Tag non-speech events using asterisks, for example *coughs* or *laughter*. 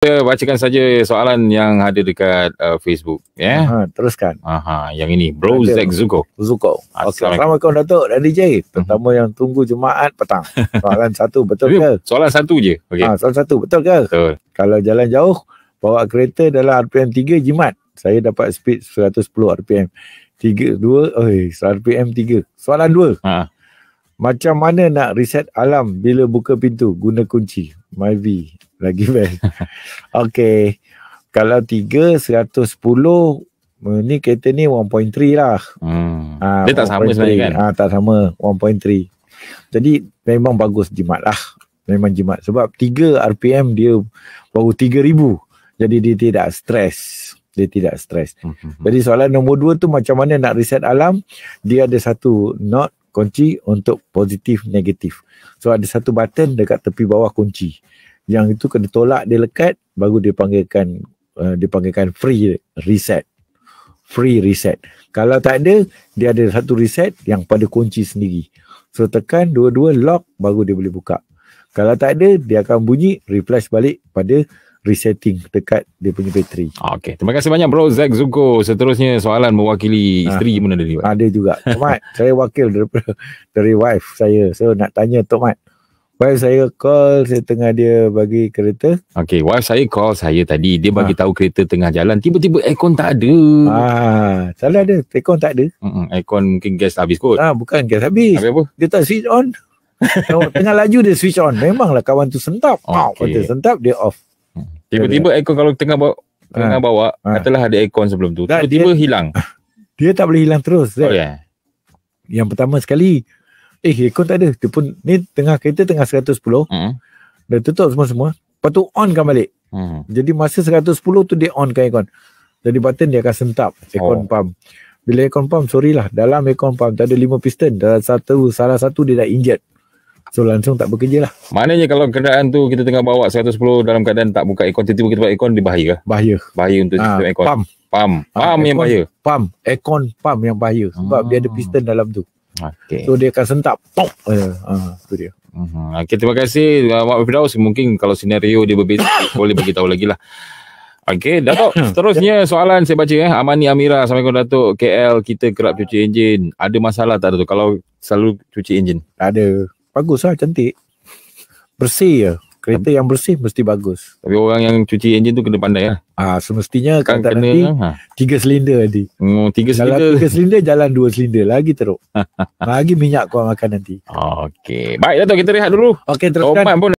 Kita bacakan saja soalan yang ada dekat uh, Facebook ya. Yeah? teruskan. Aha, yang ini Bro Dato. Zack Zuko. Zuko. Assalamualaikum, Assalamualaikum Datuk dan DJ. Mhm. Pertama hmm yang tunggu Jumaat petang. *laughs* Soalan satu betul ke? Soalan satu je. Okay. Ha, ah, soalan satu betul ke? Betul. Kalau jalan jauh bawa kereta dalam RPM 3 jimat. Saya dapat speed 110 RPM. 3 2 oi 100 RPM 3. Soalan dua. Ha. Macam mana nak reset alam bila buka pintu guna kunci? Myvi lagi best. *laughs* Okey. Kalau 3 110 uh, ni kereta ni 1.3 lah. Hmm. Uh, dia tak sama sebenarnya kan? Uh, tak sama 1.3. Jadi memang bagus jimat lah. Memang jimat sebab 3 RPM dia baru 3000. Jadi dia tidak stres. Dia tidak stres. Hmm. Jadi soalan nombor dua tu macam mana nak reset alam? Dia ada satu not kunci untuk positif negatif. So ada satu button dekat tepi bawah kunci yang itu kena tolak dia lekat baru dia panggilkan uh, dia panggilkan free reset free reset kalau tak ada dia ada satu reset yang pada kunci sendiri so tekan dua-dua lock baru dia boleh buka kalau tak ada dia akan bunyi refresh balik pada resetting dekat dia punya bateri. Okey, terima kasih banyak bro Zack Zuko. Seterusnya soalan mewakili ah. isteri ha. mana dia? Ada juga. Tok Mat, *laughs* saya wakil daripada dari wife saya. So nak tanya Tok Mat. Wife saya call saya tengah dia bagi kereta. Okay, wife saya call saya tadi. Dia bagi ha. tahu kereta tengah jalan. Tiba-tiba aircon tak ada. Ah, ha, salah ada. Aircon tak ada. Mm-mm, aircon mungkin gas habis kot. Ah, ha, bukan gas habis. Habis apa? Dia tak switch on. *laughs* Oh, tengah laju dia switch on. Memanglah kawan tu sentap. Okay. tu sentap dia off. Mm. Tiba-tiba dia aircon kalau tengah bawa, ah. tengah ha. bawa ha. katalah ada aircon sebelum tu. Tiba-tiba hilang. *laughs* Dia tak boleh hilang terus. Oh, ya. Yeah. Yang pertama sekali, Eh, eh aircon tak ada Dia pun Ni tengah kereta tengah 110 hmm. Dia tutup semua-semua Lepas tu onkan balik hmm. Jadi masa 110 tu dia onkan aircon Jadi button dia akan sentap Aircon oh. pump Bila aircon pump sorry lah Dalam aircon pump tak ada 5 piston Dalam satu salah satu dia dah injet So langsung tak bekerja lah Maknanya kalau kenderaan tu Kita tengah bawa 110 Dalam keadaan tak buka aircon Tiba-tiba kita buka aircon Dia bahaya ke? Bahaya Bahaya untuk ha, aircon Pump Pump, pump ha, yang aircon, bahaya Pump Aircon pump yang bahaya Sebab hmm. dia ada ah. piston dalam tu Okay. So dia akan sentak pop aja. Ha, tu dia. Mhm. Okay, terima kasih uh, Mak Firdaus mungkin kalau senario dia berbeza *coughs* boleh bagi tahu lagi lah. Okey, Datuk. Hmm. Seterusnya soalan saya baca eh. Amani Amira. sampai kepada Datuk. KL kita kerap cuci enjin. Ada masalah tak Datuk kalau selalu cuci enjin? Tak ada. Baguslah, cantik. Bersih Ya kereta yang bersih mesti bagus. Tapi orang yang cuci enjin tu kena pandai lah. Ha, semestinya kan kata kena, nanti, kan? ha. tiga silinder nanti. Hmm, tiga silinder. Kalau tiga silinder, jalan dua silinder. Lagi teruk. *laughs* Lagi minyak kau makan nanti. Okey. baiklah Dato' kita rehat dulu. Okey, teruskan. Topan